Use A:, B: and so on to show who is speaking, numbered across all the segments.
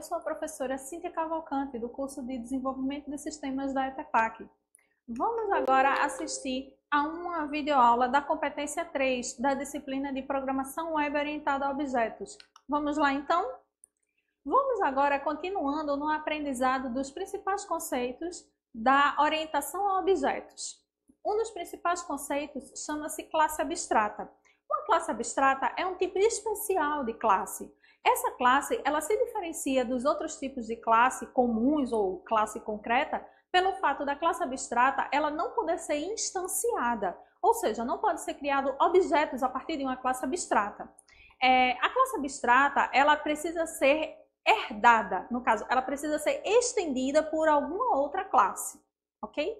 A: eu sou a professora Cíntia Cavalcante, do curso de Desenvolvimento de Sistemas da ETEPAC. Vamos agora assistir a uma videoaula da competência 3 da disciplina de Programação Web Orientada a Objetos. Vamos lá então? Vamos agora continuando no aprendizado dos principais conceitos da orientação a objetos. Um dos principais conceitos chama-se classe abstrata. Uma classe abstrata é um tipo especial de classe, essa classe, ela se diferencia dos outros tipos de classe comuns ou classe concreta pelo fato da classe abstrata ela não poder ser instanciada, ou seja, não pode ser criado objetos a partir de uma classe abstrata. É, a classe abstrata ela precisa ser herdada, no caso, ela precisa ser estendida por alguma outra classe, ok?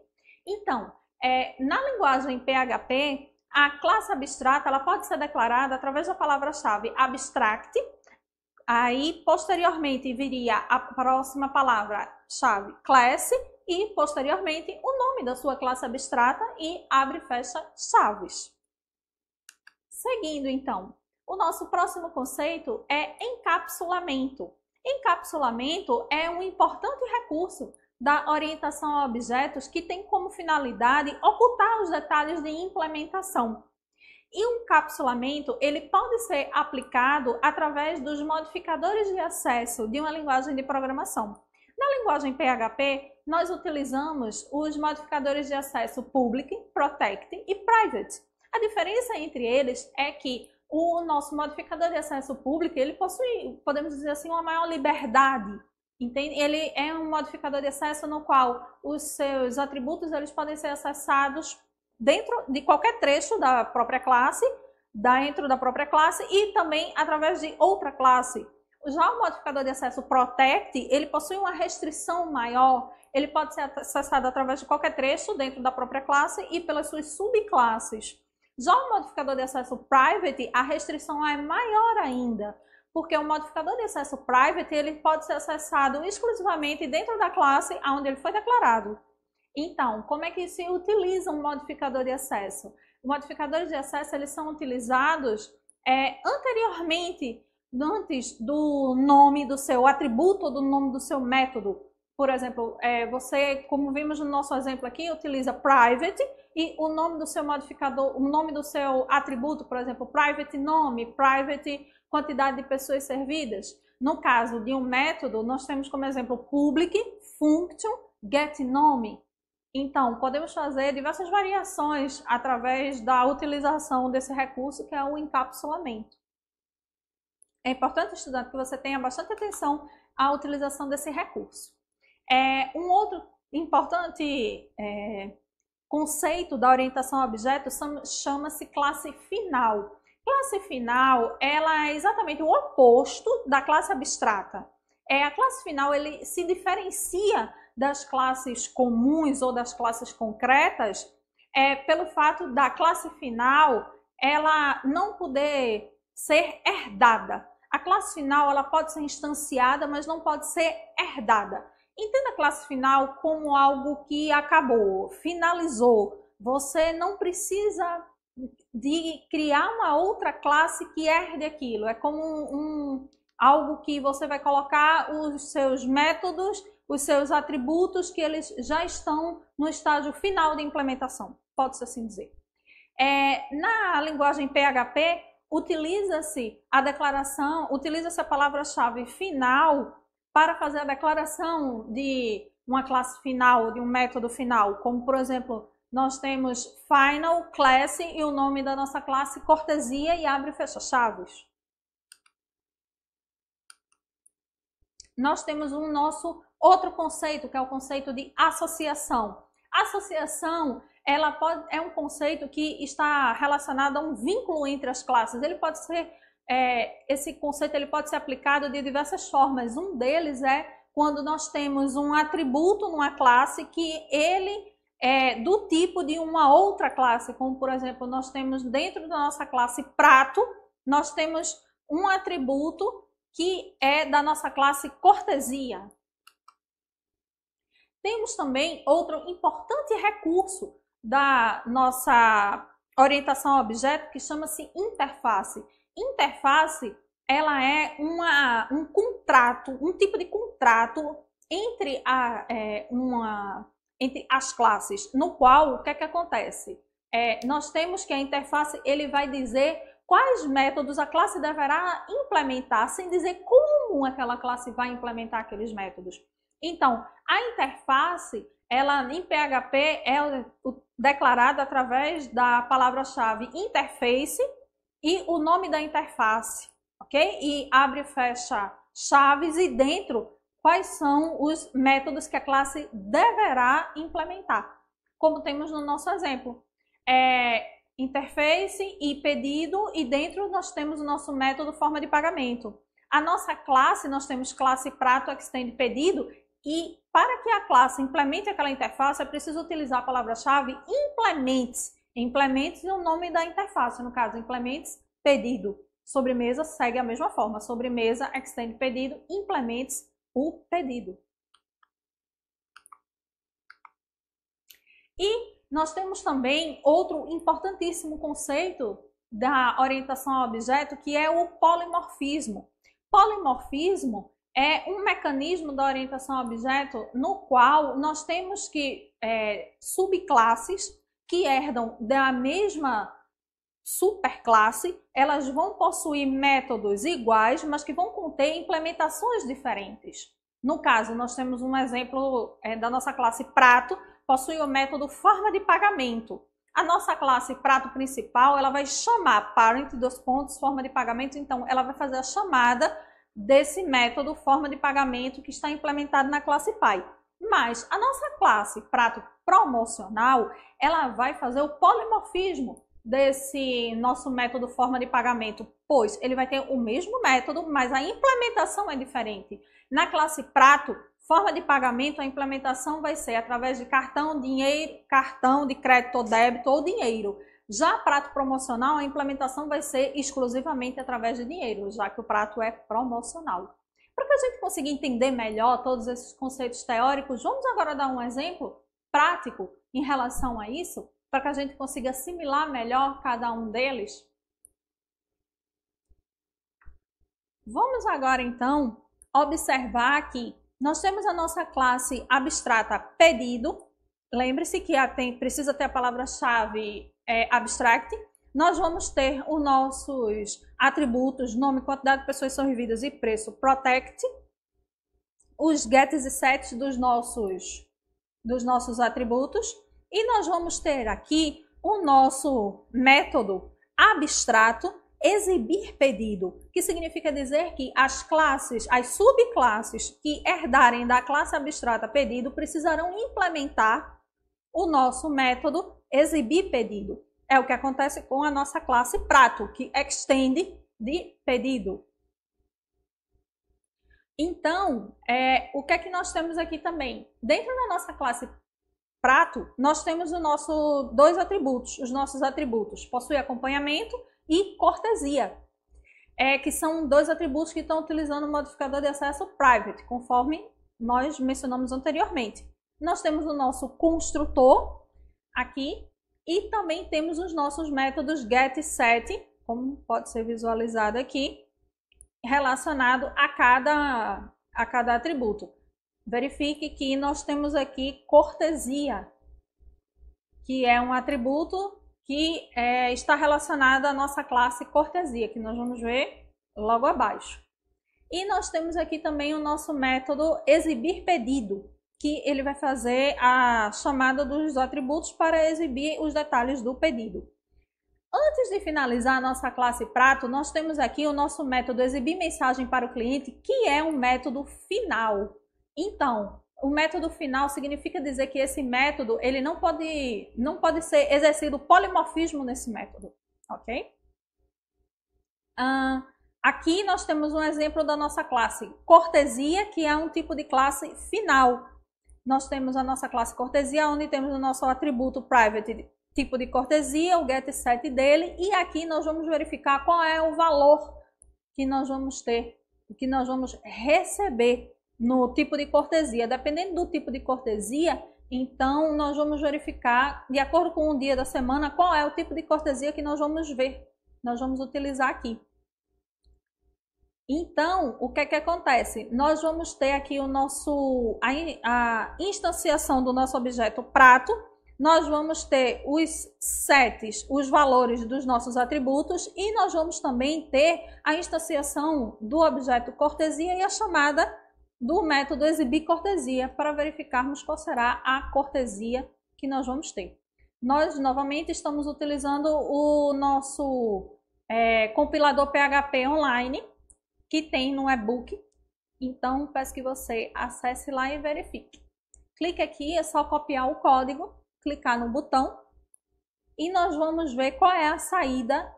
A: Então, é, na linguagem PHP, a classe abstrata ela pode ser declarada através da palavra-chave abstract, Aí, posteriormente, viria a próxima palavra-chave, classe, e posteriormente o nome da sua classe abstrata e abre e fecha chaves. Seguindo, então, o nosso próximo conceito é encapsulamento. Encapsulamento é um importante recurso da orientação a objetos que tem como finalidade ocultar os detalhes de implementação, e o um encapsulamento, ele pode ser aplicado através dos modificadores de acesso de uma linguagem de programação. Na linguagem PHP, nós utilizamos os modificadores de acesso Public, Protect e Private. A diferença entre eles é que o nosso modificador de acesso público, ele possui, podemos dizer assim, uma maior liberdade. Entende? Ele é um modificador de acesso no qual os seus atributos eles podem ser acessados dentro de qualquer trecho da própria classe, dentro da própria classe e também através de outra classe. Já o modificador de acesso Protect, ele possui uma restrição maior, ele pode ser acessado através de qualquer trecho dentro da própria classe e pelas suas subclasses. Já o modificador de acesso Private, a restrição é maior ainda, porque o modificador de acesso Private, ele pode ser acessado exclusivamente dentro da classe onde ele foi declarado. Então, como é que se utiliza um modificador de acesso? Modificadores de acesso eles são utilizados é, anteriormente, antes do nome do seu atributo ou do nome do seu método. Por exemplo, é, você, como vimos no nosso exemplo aqui, utiliza private e o nome do seu modificador, o nome do seu atributo, por exemplo, private nome, private quantidade de pessoas servidas. No caso de um método, nós temos como exemplo public, function, get nome. Então, podemos fazer diversas variações através da utilização desse recurso que é o encapsulamento. É importante, estudante, que você tenha bastante atenção à utilização desse recurso. É, um outro importante é, conceito da orientação a objetos chama-se classe final. Classe final, ela é exatamente o oposto da classe abstrata. É, a classe final ele se diferencia das classes comuns ou das classes concretas é pelo fato da classe final ela não poder ser herdada. A classe final ela pode ser instanciada, mas não pode ser herdada. Entenda a classe final como algo que acabou, finalizou. Você não precisa de criar uma outra classe que herde aquilo. É como um, um algo que você vai colocar os seus métodos os seus atributos que eles já estão no estágio final de implementação, pode-se assim dizer. É, na linguagem PHP, utiliza-se a declaração, utiliza-se a palavra-chave final para fazer a declaração de uma classe final, de um método final, como por exemplo, nós temos final class e o nome da nossa classe cortesia e abre e fecha chaves. Nós temos um nosso Outro conceito que é o conceito de associação. Associação ela pode, é um conceito que está relacionado a um vínculo entre as classes. Ele pode ser é, esse conceito ele pode ser aplicado de diversas formas. Um deles é quando nós temos um atributo numa classe que ele é do tipo de uma outra classe, como por exemplo nós temos dentro da nossa classe prato, nós temos um atributo que é da nossa classe cortesia. Temos também outro importante recurso da nossa orientação a objeto que chama-se interface. Interface, ela é uma, um contrato, um tipo de contrato entre, a, é, uma, entre as classes, no qual o que é que acontece? É, nós temos que a interface ele vai dizer quais métodos a classe deverá implementar, sem dizer como aquela classe vai implementar aqueles métodos. Então, a interface, ela em PHP é declarada através da palavra-chave interface e o nome da interface, ok? E abre e fecha chaves e dentro quais são os métodos que a classe deverá implementar, como temos no nosso exemplo. É, interface e pedido e dentro nós temos o nosso método forma de pagamento. A nossa classe, nós temos classe prato extend pedido e para que a classe implemente aquela interface, é preciso utilizar a palavra-chave implementes. Implementes e o nome da interface, no caso, implementes, pedido. Sobremesa segue a mesma forma. Sobremesa, extend pedido, implementes o pedido. E nós temos também outro importantíssimo conceito da orientação ao objeto, que é o polimorfismo. Polimorfismo é um mecanismo da orientação a objeto no qual nós temos que é, subclasses que herdam da mesma superclasse, elas vão possuir métodos iguais, mas que vão conter implementações diferentes. No caso, nós temos um exemplo é, da nossa classe prato, possui o método forma de pagamento. A nossa classe prato principal, ela vai chamar parent dos pontos, forma de pagamento, então ela vai fazer a chamada desse método forma de pagamento que está implementado na classe Pai. Mas a nossa classe prato promocional, ela vai fazer o polimorfismo desse nosso método forma de pagamento, pois ele vai ter o mesmo método, mas a implementação é diferente. Na classe prato, forma de pagamento, a implementação vai ser através de cartão, dinheiro, cartão de crédito ou débito ou dinheiro. Já prato promocional, a implementação vai ser exclusivamente através de dinheiro, já que o prato é promocional. Para que a gente consiga entender melhor todos esses conceitos teóricos, vamos agora dar um exemplo prático em relação a isso, para que a gente consiga assimilar melhor cada um deles. Vamos agora então observar que nós temos a nossa classe abstrata pedido. Lembre-se que tem, precisa ter a palavra-chave é, abstract, nós vamos ter os nossos atributos, nome, quantidade de pessoas vividas e preço, protect, os gets e sets dos nossos, dos nossos atributos, e nós vamos ter aqui o nosso método abstrato exibir pedido, que significa dizer que as classes, as subclasses que herdarem da classe abstrata pedido precisarão implementar o nosso método exibir pedido. É o que acontece com a nossa classe prato, que extende de pedido. Então, é, o que é que nós temos aqui também? Dentro da nossa classe prato, nós temos o nosso dois atributos, os nossos atributos, possui acompanhamento e cortesia, é, que são dois atributos que estão utilizando o modificador de acesso private, conforme nós mencionamos anteriormente. Nós temos o nosso construtor, aqui. E também temos os nossos métodos get e set, como pode ser visualizado aqui, relacionado a cada, a cada atributo. Verifique que nós temos aqui cortesia, que é um atributo que é, está relacionado à nossa classe cortesia, que nós vamos ver logo abaixo. E nós temos aqui também o nosso método exibir pedido, que ele vai fazer a chamada dos atributos para exibir os detalhes do pedido. Antes de finalizar a nossa classe prato, nós temos aqui o nosso método exibir mensagem para o cliente, que é um método final. Então, o método final significa dizer que esse método, ele não pode, não pode ser exercido polimorfismo nesse método, ok? Uh, aqui nós temos um exemplo da nossa classe cortesia, que é um tipo de classe final, nós temos a nossa classe cortesia, onde temos o nosso atributo private tipo de cortesia, o get set dele, e aqui nós vamos verificar qual é o valor que nós vamos ter, o que nós vamos receber no tipo de cortesia. Dependendo do tipo de cortesia, então nós vamos verificar, de acordo com o dia da semana, qual é o tipo de cortesia que nós vamos ver, nós vamos utilizar aqui. Então, o que é que acontece? Nós vamos ter aqui o nosso a, a instanciação do nosso objeto prato. Nós vamos ter os sets, os valores dos nossos atributos e nós vamos também ter a instanciação do objeto cortesia e a chamada do método exibir cortesia para verificarmos qual será a cortesia que nós vamos ter. Nós novamente estamos utilizando o nosso é, compilador PHP online que tem no e-book. Então, peço que você acesse lá e verifique. Clique aqui, é só copiar o código, clicar no botão e nós vamos ver qual é a saída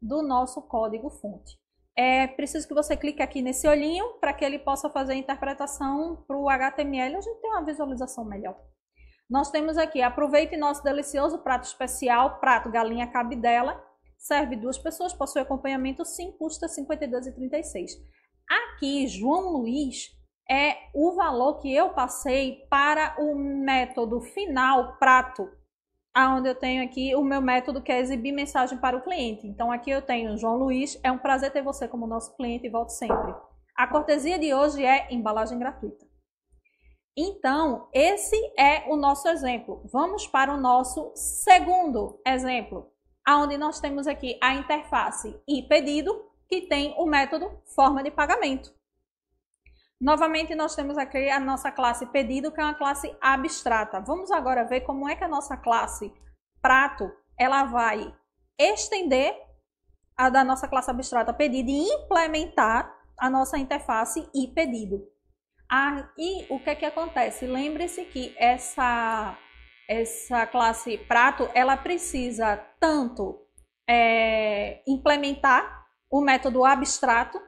A: do nosso código fonte. É preciso que você clique aqui nesse olhinho para que ele possa fazer a interpretação para o HTML. A gente tem uma visualização melhor. Nós temos aqui, aproveite nosso delicioso prato especial, prato galinha cabidela, serve duas pessoas, possui acompanhamento sim, custa R$ 52,36. Aqui, João Luiz é o valor que eu passei para o método final prato, aonde eu tenho aqui o meu método que é exibir mensagem para o cliente. Então aqui eu tenho João Luiz, é um prazer ter você como nosso cliente e volto sempre. A cortesia de hoje é embalagem gratuita. Então, esse é o nosso exemplo. Vamos para o nosso segundo exemplo onde nós temos aqui a interface e pedido, que tem o método forma de pagamento. Novamente, nós temos aqui a nossa classe pedido, que é uma classe abstrata. Vamos agora ver como é que a nossa classe prato, ela vai estender a da nossa classe abstrata pedido e implementar a nossa interface e pedido. Ah, e o que é que acontece? Lembre-se que essa essa classe prato, ela precisa tanto é, implementar o método abstrato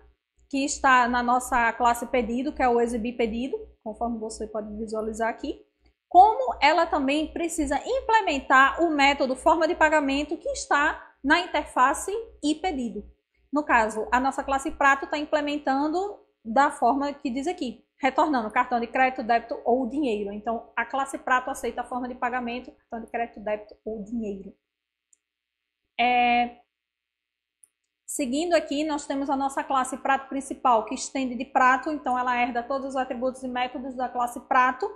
A: que está na nossa classe pedido, que é o exibir pedido, conforme você pode visualizar aqui, como ela também precisa implementar o método forma de pagamento que está na interface e pedido. No caso, a nossa classe prato está implementando da forma que diz aqui, retornando cartão de crédito, débito ou dinheiro. Então, a classe prato aceita a forma de pagamento, cartão de crédito, débito ou dinheiro. É... Seguindo aqui, nós temos a nossa classe prato principal, que estende de prato, então ela herda todos os atributos e métodos da classe prato.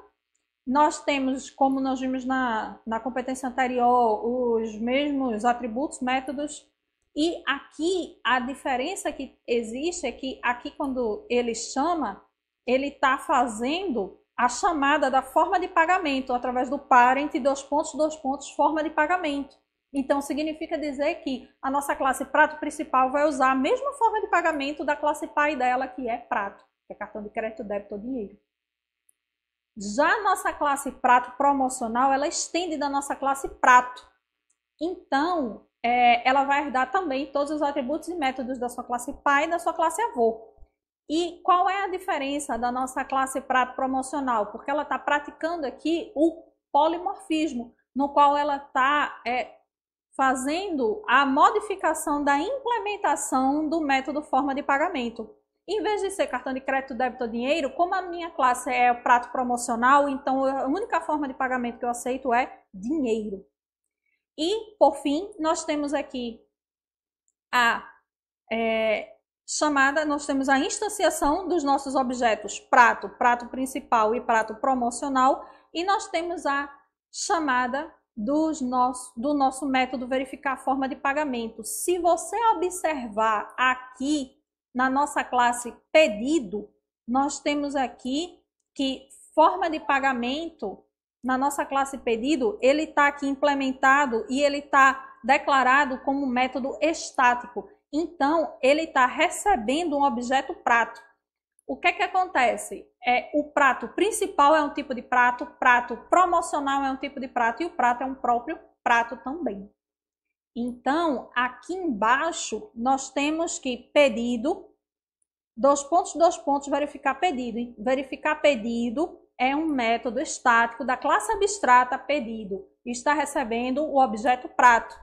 A: Nós temos, como nós vimos na, na competência anterior, os mesmos atributos, métodos, e aqui a diferença que existe é que aqui quando ele chama, ele está fazendo a chamada da forma de pagamento através do parent, dois pontos, dois pontos, forma de pagamento. Então, significa dizer que a nossa classe prato principal vai usar a mesma forma de pagamento da classe pai dela, que é prato, que é cartão de crédito, débito ou dinheiro. Já a nossa classe prato promocional, ela estende da nossa classe prato. Então, é, ela vai herdar também todos os atributos e métodos da sua classe pai e da sua classe avô. E qual é a diferença da nossa classe promocional? Porque ela está praticando aqui o polimorfismo, no qual ela está é, fazendo a modificação da implementação do método forma de pagamento. Em vez de ser cartão de crédito, débito ou dinheiro, como a minha classe é o prato promocional, então a única forma de pagamento que eu aceito é dinheiro. E, por fim, nós temos aqui a é, chamada, nós temos a instanciação dos nossos objetos prato, prato principal e prato promocional, e nós temos a chamada dos nosso, do nosso método verificar a forma de pagamento. Se você observar aqui na nossa classe pedido, nós temos aqui que forma de pagamento, na nossa classe pedido, ele está aqui implementado e ele está declarado como método estático. Então, ele está recebendo um objeto prato. O que é que acontece? É, o prato principal é um tipo de prato, prato promocional é um tipo de prato e o prato é um próprio prato também. Então, aqui embaixo, nós temos que pedido, dois pontos, dois pontos, verificar pedido. Verificar pedido é um método estático da classe abstrata pedido. Está recebendo o objeto prato.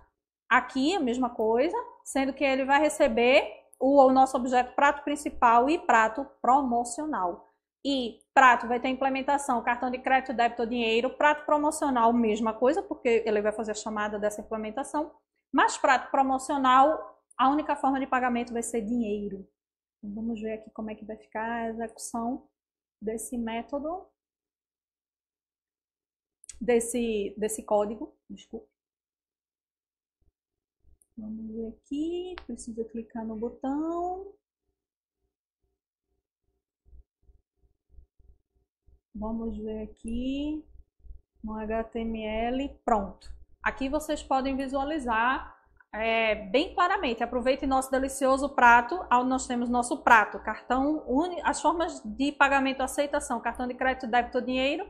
A: Aqui, a mesma coisa, sendo que ele vai receber o, o nosso objeto prato principal e prato promocional. E prato vai ter implementação, cartão de crédito, débito, dinheiro, prato promocional, mesma coisa, porque ele vai fazer a chamada dessa implementação. Mas prato promocional, a única forma de pagamento vai ser dinheiro. Então, vamos ver aqui como é que vai ficar a execução desse método, desse, desse código, desculpe. Vamos ver aqui, precisa clicar no botão. Vamos ver aqui no HTML, pronto. Aqui vocês podem visualizar é, bem claramente. Aproveite nosso delicioso prato, onde nós temos nosso prato, cartão, uni, as formas de pagamento aceitação, cartão de crédito, débito, dinheiro.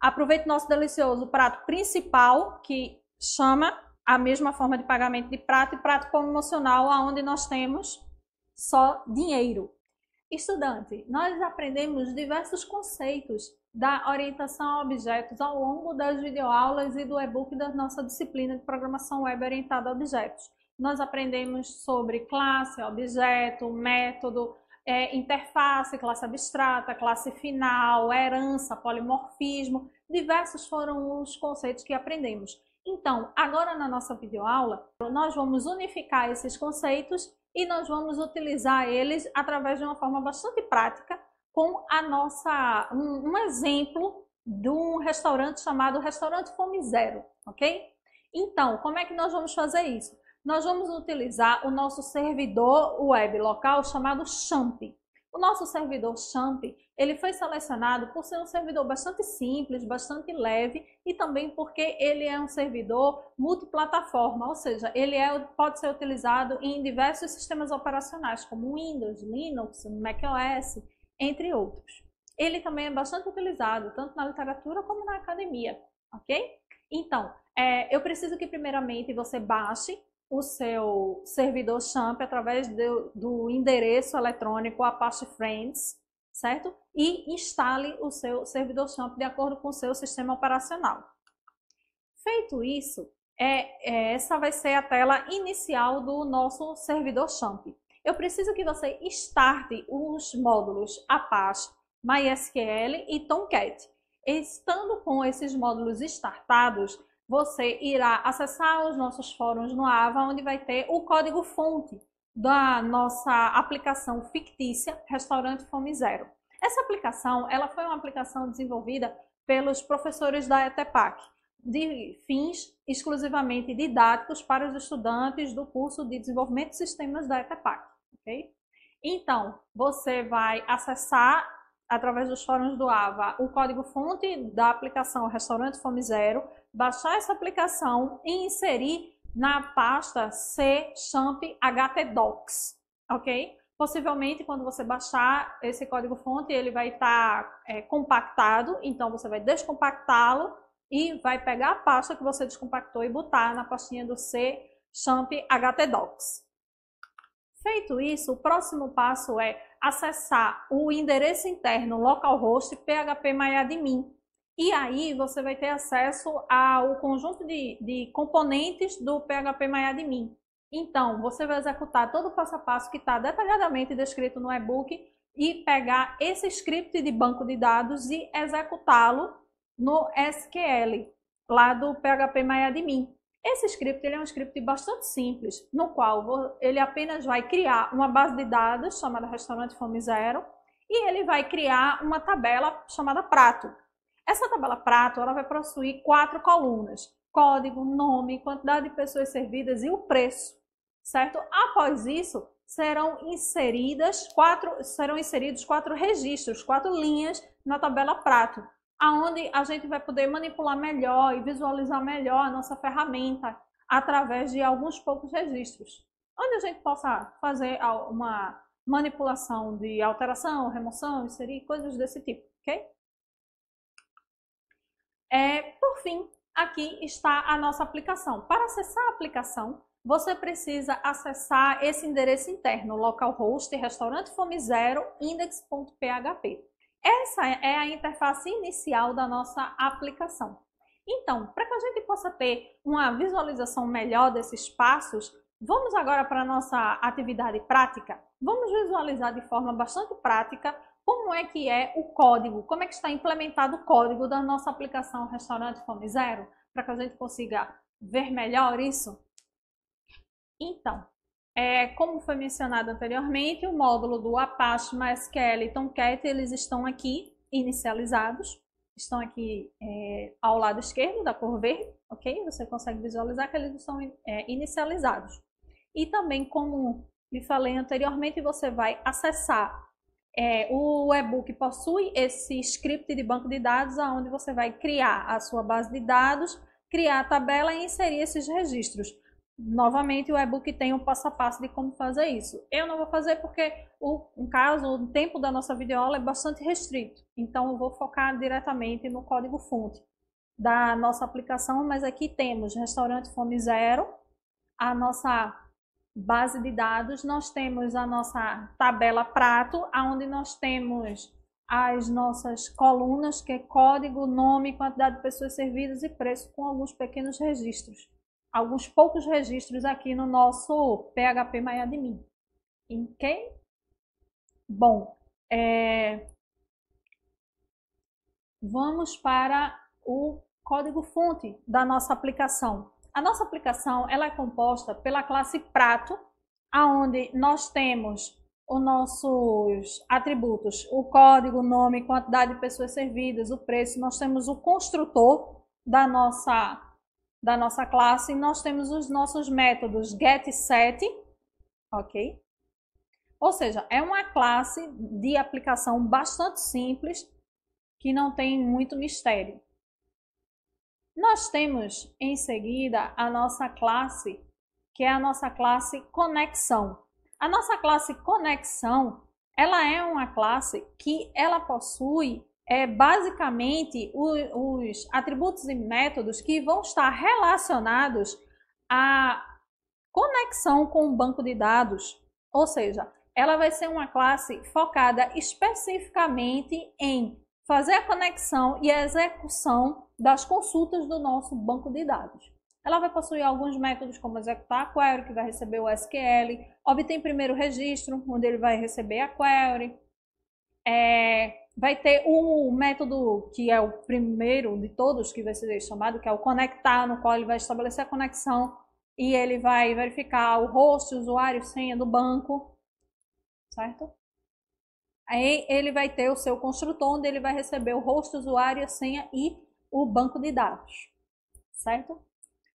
A: Aproveite nosso delicioso prato principal, que chama a mesma forma de pagamento de prato e prato promocional, onde nós temos só dinheiro. Estudante, nós aprendemos diversos conceitos da orientação a objetos ao longo das videoaulas e do e-book da nossa disciplina de programação web orientada a objetos. Nós aprendemos sobre classe, objeto, método, é, interface, classe abstrata, classe final, herança, polimorfismo. Diversos foram os conceitos que aprendemos. Então, agora na nossa videoaula, nós vamos unificar esses conceitos e nós vamos utilizar eles através de uma forma bastante prática com a nossa um, um exemplo de um restaurante chamado Restaurante Fome Zero, ok? Então, como é que nós vamos fazer isso? Nós vamos utilizar o nosso servidor web local chamado Champ. O nosso servidor Champ, ele foi selecionado por ser um servidor bastante simples, bastante leve e também porque ele é um servidor multiplataforma, ou seja, ele é, pode ser utilizado em diversos sistemas operacionais, como Windows, Linux, macOS, entre outros. Ele também é bastante utilizado tanto na literatura como na academia, ok? Então, é, eu preciso que primeiramente você baixe o seu servidor Champ através do, do endereço eletrônico Apache Friends, certo? E instale o seu servidor Champ de acordo com o seu sistema operacional. Feito isso, é, é, essa vai ser a tela inicial do nosso servidor Champ. Eu preciso que você starte os módulos Apache, MySQL e Tomcat. Estando com esses módulos startados, você irá acessar os nossos fóruns no AVA, onde vai ter o código-fonte da nossa aplicação fictícia Restaurante Fome Zero. Essa aplicação, ela foi uma aplicação desenvolvida pelos professores da ETEPAC, de fins exclusivamente didáticos para os estudantes do curso de Desenvolvimento de Sistemas da ETEPAC, Então, você vai acessar através dos fóruns do AVA, o código-fonte da aplicação Restaurante Fome Zero, baixar essa aplicação e inserir na pasta C Champ HT Docs, ok? Possivelmente, quando você baixar esse código-fonte, ele vai estar tá, é, compactado, então você vai descompactá-lo e vai pegar a pasta que você descompactou e botar na pastinha do C Champ HT Docs. Feito isso, o próximo passo é acessar o endereço interno localhost phpMyAdmin. E aí você vai ter acesso ao conjunto de, de componentes do phpMyAdmin. Então, você vai executar todo o passo a passo que está detalhadamente descrito no e-book e pegar esse script de banco de dados e executá-lo no SQL, lá do phpmyadmin esse script ele é um script bastante simples, no qual ele apenas vai criar uma base de dados chamada Restaurante Fome Zero e ele vai criar uma tabela chamada Prato. Essa tabela Prato ela vai possuir quatro colunas: código, nome, quantidade de pessoas servidas e o preço, certo? Após isso, serão inseridas quatro, serão inseridos quatro registros, quatro linhas na tabela Prato aonde a gente vai poder manipular melhor e visualizar melhor a nossa ferramenta através de alguns poucos registros, onde a gente possa fazer uma manipulação de alteração, remoção, inserir coisas desse tipo, ok? É, por fim, aqui está a nossa aplicação. Para acessar a aplicação, você precisa acessar esse endereço interno, localhost, restaurante fome zero, index.php. Essa é a interface inicial da nossa aplicação. Então, para que a gente possa ter uma visualização melhor desses passos, vamos agora para a nossa atividade prática. Vamos visualizar de forma bastante prática como é que é o código, como é que está implementado o código da nossa aplicação Restaurante Fome Zero, para que a gente consiga ver melhor isso. Então, é, como foi mencionado anteriormente, o módulo do Apache MySQL e Tomcat, eles estão aqui inicializados, estão aqui é, ao lado esquerdo da cor verde, ok? Você consegue visualizar que eles estão é, inicializados. E também, como lhe falei anteriormente, você vai acessar é, o e-book possui esse script de banco de dados onde você vai criar a sua base de dados, criar a tabela e inserir esses registros novamente o e-book tem um passo a passo de como fazer isso. Eu não vou fazer porque o um caso, o tempo da nossa videoaula é bastante restrito. Então eu vou focar diretamente no código fonte da nossa aplicação, mas aqui temos restaurante fome zero, a nossa base de dados, nós temos a nossa tabela prato, aonde nós temos as nossas colunas, que é código, nome, quantidade de pessoas servidas e preço, com alguns pequenos registros alguns poucos registros aqui no nosso PHP MyAdmin. Ok? Bom, é... vamos para o código-fonte da nossa aplicação. A nossa aplicação ela é composta pela classe prato, aonde nós temos os nossos atributos, o código, nome, quantidade de pessoas servidas, o preço, nós temos o construtor da nossa da nossa classe, nós temos os nossos métodos get set, ok? Ou seja, é uma classe de aplicação bastante simples, que não tem muito mistério. Nós temos em seguida a nossa classe, que é a nossa classe conexão. A nossa classe conexão, ela é uma classe que ela possui é basicamente o, os atributos e métodos que vão estar relacionados à conexão com o banco de dados. Ou seja, ela vai ser uma classe focada especificamente em fazer a conexão e a execução das consultas do nosso banco de dados. Ela vai possuir alguns métodos como executar a query, que vai receber o SQL, obtém primeiro registro, onde ele vai receber a query, é, Vai ter o método que é o primeiro de todos que vai ser chamado, que é o conectar, no qual ele vai estabelecer a conexão e ele vai verificar o host, usuário, senha do banco, certo? Aí ele vai ter o seu construtor, onde ele vai receber o host, usuário, a senha e o banco de dados, certo?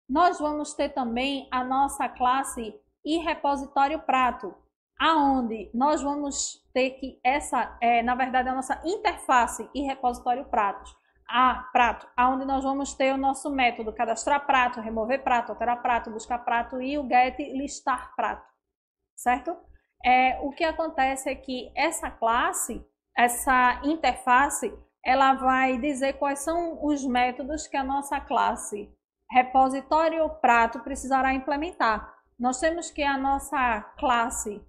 A: Nós vamos ter também a nossa classe e repositório prato, aonde nós vamos ter que essa, é, na verdade, a nossa interface e repositório pratos. A prato, aonde nós vamos ter o nosso método cadastrar prato, remover prato, alterar prato, buscar prato e o get listar prato, certo? É, o que acontece é que essa classe, essa interface, ela vai dizer quais são os métodos que a nossa classe repositório prato precisará implementar. Nós temos que a nossa classe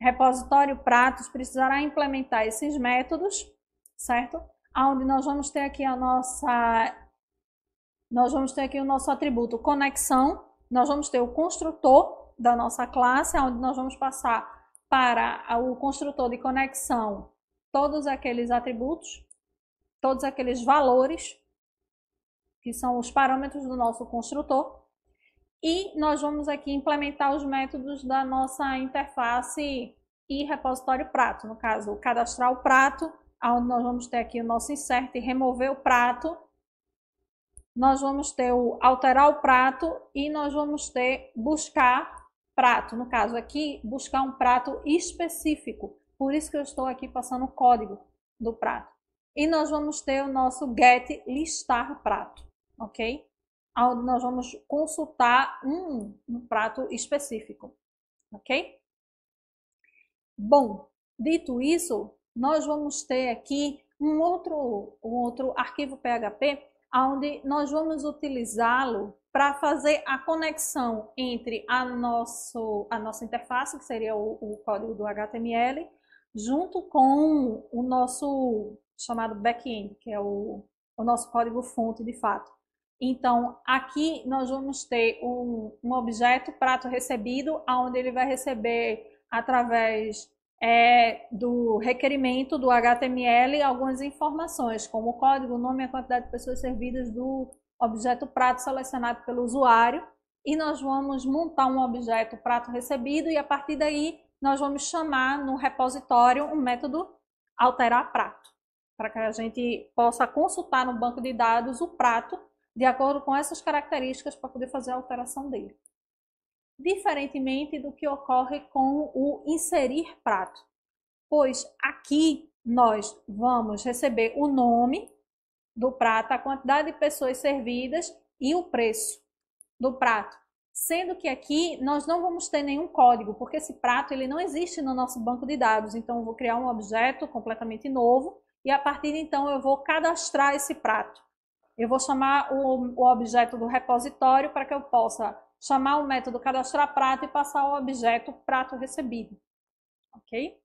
A: repositório Pratos precisará implementar esses métodos, certo? Onde nós vamos ter aqui a nossa, nós vamos ter aqui o nosso atributo conexão, nós vamos ter o construtor da nossa classe, onde nós vamos passar para o construtor de conexão todos aqueles atributos, todos aqueles valores que são os parâmetros do nosso construtor. E nós vamos aqui implementar os métodos da nossa interface e repositório prato, no caso, cadastrar o prato, onde nós vamos ter aqui o nosso insert e remover o prato. Nós vamos ter o alterar o prato e nós vamos ter buscar prato, no caso aqui, buscar um prato específico. Por isso que eu estou aqui passando o código do prato. E nós vamos ter o nosso get listar prato, ok? onde nós vamos consultar um, um prato específico, ok? Bom, dito isso, nós vamos ter aqui um outro, um outro arquivo PHP, onde nós vamos utilizá-lo para fazer a conexão entre a, nosso, a nossa interface, que seria o, o código do HTML, junto com o nosso chamado back-end, que é o, o nosso código fonte de fato. Então, aqui nós vamos ter um, um objeto prato recebido, onde ele vai receber através é, do requerimento do HTML algumas informações, como o código, o nome e a quantidade de pessoas servidas do objeto prato selecionado pelo usuário. E nós vamos montar um objeto prato recebido e a partir daí nós vamos chamar no repositório um método alterar prato, para que a gente possa consultar no banco de dados o prato de acordo com essas características para poder fazer a alteração dele. Diferentemente do que ocorre com o inserir prato, pois aqui nós vamos receber o nome do prato, a quantidade de pessoas servidas e o preço do prato. Sendo que aqui nós não vamos ter nenhum código, porque esse prato ele não existe no nosso banco de dados. Então eu vou criar um objeto completamente novo e a partir de então eu vou cadastrar esse prato. Eu vou chamar o, o objeto do repositório para que eu possa chamar o método cadastrar prato e passar o objeto prato recebido. Ok?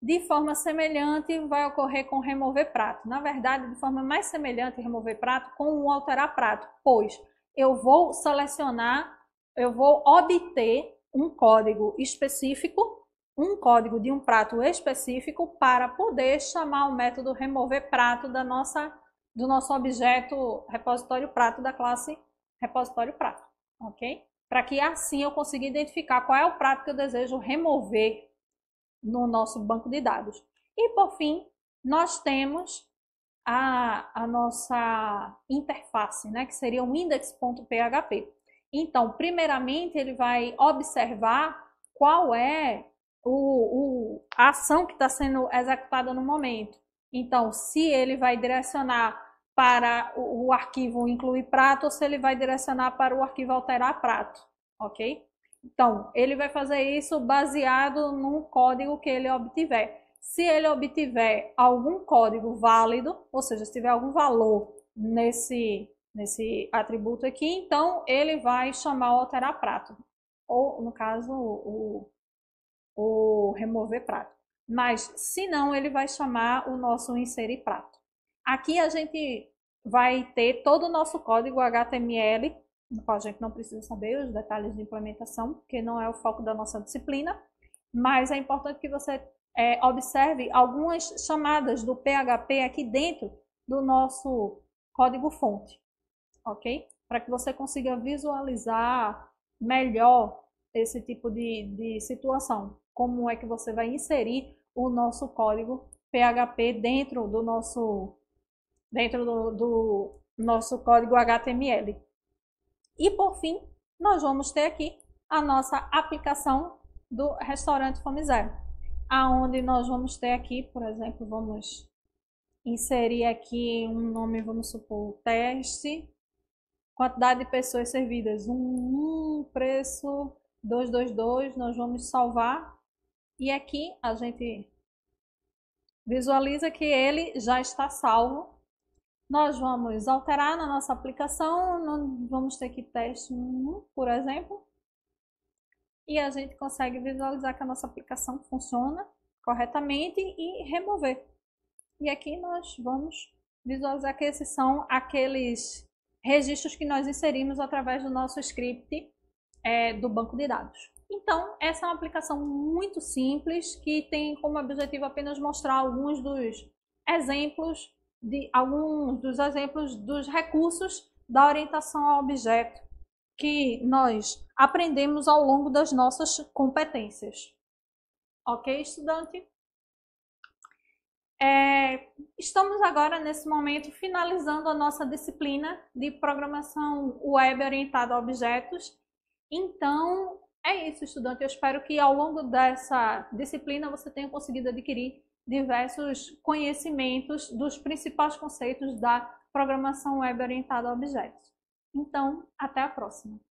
A: De forma semelhante, vai ocorrer com remover prato. Na verdade, de forma mais semelhante, remover prato com o alterar prato, pois eu vou selecionar, eu vou obter um código específico, um código de um prato específico para poder chamar o método remover prato da nossa do nosso objeto repositório prato da classe repositório prato, ok? Para que assim eu consiga identificar qual é o prato que eu desejo remover no nosso banco de dados. E por fim, nós temos a, a nossa interface, né, que seria o index.php. Então, primeiramente, ele vai observar qual é o, o, a ação que está sendo executada no momento. Então, se ele vai direcionar para o, arquivo incluir prato ou se ele vai direcionar para o arquivo alterar prato, ok? Então, ele vai fazer isso baseado no código que ele obtiver. Se ele obtiver algum código válido, ou seja, se tiver algum valor nesse, nesse atributo aqui, então ele vai chamar o alterar prato, ou no caso, o, o remover prato mas se não, ele vai chamar o nosso inserir prato. Aqui a gente vai ter todo o nosso código HTML, no qual a gente não precisa saber os detalhes de implementação, porque não é o foco da nossa disciplina, mas é importante que você é, observe algumas chamadas do PHP aqui dentro do nosso código-fonte, ok? Para que você consiga visualizar melhor esse tipo de, de situação. Como é que você vai inserir o nosso código PHP dentro do nosso dentro do, do nosso código HTML. E por fim, nós vamos ter aqui a nossa aplicação do restaurante Fome Zero, aonde nós vamos ter aqui, por exemplo, vamos inserir aqui um nome, vamos supor, teste, quantidade de pessoas servidas, um, um preço 222, nós vamos salvar. E aqui a gente visualiza que ele já está salvo. Nós vamos alterar na nossa aplicação, não vamos ter que teste 1, por exemplo. E a gente consegue visualizar que a nossa aplicação funciona corretamente e remover. E aqui nós vamos visualizar que esses são aqueles registros que nós inserimos através do nosso script é, do banco de dados. Então, essa é uma aplicação muito simples que tem como objetivo apenas mostrar alguns dos exemplos de alguns dos exemplos dos recursos da orientação a objeto que nós aprendemos ao longo das nossas competências. Ok, estudante? É, estamos agora, nesse momento, finalizando a nossa disciplina de programação web orientada a objetos então, é isso, estudante. Eu espero que ao longo dessa disciplina você tenha conseguido adquirir diversos conhecimentos dos principais conceitos da programação web orientada a objetos. Então, até a próxima!